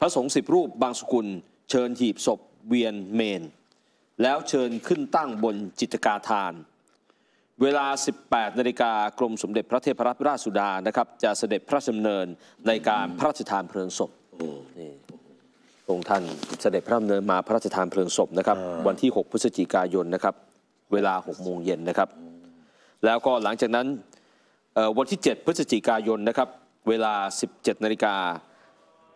พระสงฆ์สิบรูปบางสกุลเชิญหีบศพเวียนเมน แล้วเชิญขึ้นตั้งบนจิตกาทาน เวลา 18 นาฬิกากรมสมเด็จพระเทพรัตนราชสุดานะครับจะเสด็จพระชำเนินในการพระราชทานเพลิงศพองค์ท่านเสด็จพระชำเนินมาพระราชทานเพลิงศพนะครับวันที่ 6 พฤศจิกายนนะครับเวลา 6 โมงเย็นนะครับ แล้วก็หลังจากนั้นวันที่ 7 พฤศจิกายนนะครับเวลา 17 นาฬิกา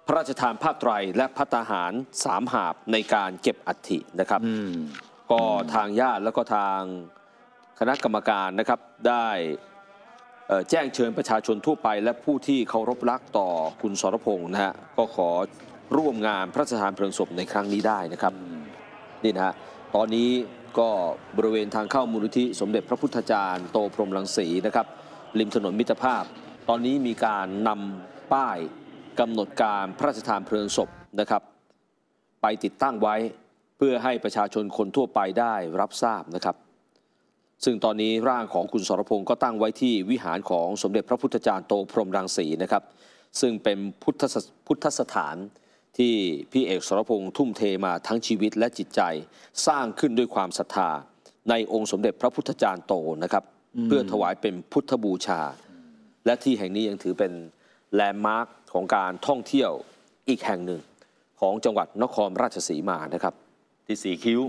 พระราชทานผ้าไตรและพัตาหารสามหาบในการเก็บอัฐินะครับก็ทางญาติแล้วก็ทางคณะกรรมการนะครับได้แจ้งเชิญประชาชนทั่วไป และผู้ที่เคารพรักต่อคุณสรพงศ์นะฮะก็ขอร่วมงานพระราชทานเพลิงศพในครั้งนี้ได้นะครับนี่นะฮะตอนนี้ก็บริเวณทางเข้ามูลนิธิสมเด็จพระพุทธจารย์ โตพรมลังสีนะครับริมถนนมิตรภาพ ตอนนี้มีการนำป้ายกำหนดการพระราชทานเพลิงศพนะครับไปติดตั้งไว้เพื่อให้ประชาชนคนทั่วไปได้รับทราบนะครับ ซึ่งตอนนี้ร่างของคุณสรพงศ์ก็ตั้งไว้ที่วิหารของสมเด็จพระพุทธจารย์โตพรมรังสีนะครับซึ่งเป็นพุทธพุทธสถานที่พี่เอกสรพงศ์ทุ่มเทมาทั้งชีวิตและจิตใจสร้างขึ้นด้วยความศรัทธา ในองค์สมเด็จพระพุทธจารย์โตนะครับเพื่อถวายเป็นพุทธบูชา และที่แห่งนี้ยังถือเป็นแลนด์มาร์คของการท่องเที่ยวอีกแห่งหนึ่งของจังหวัดนครราชสีมานะครับ ที่สีคิ้ว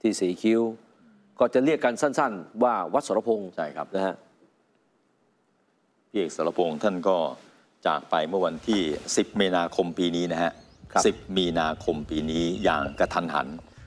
ที่สีคิ้ว ก็จะเรียกกันสั้นๆ ว่าวัดสรพงศ์ใช่ครับนะฮะพี่เอกสรพงศ์ท่านก็จากไปเมื่อวันที่10มีนาคมปีนี้นะฮะ10 มีนาคมปีนี้อย่างกระทันหัน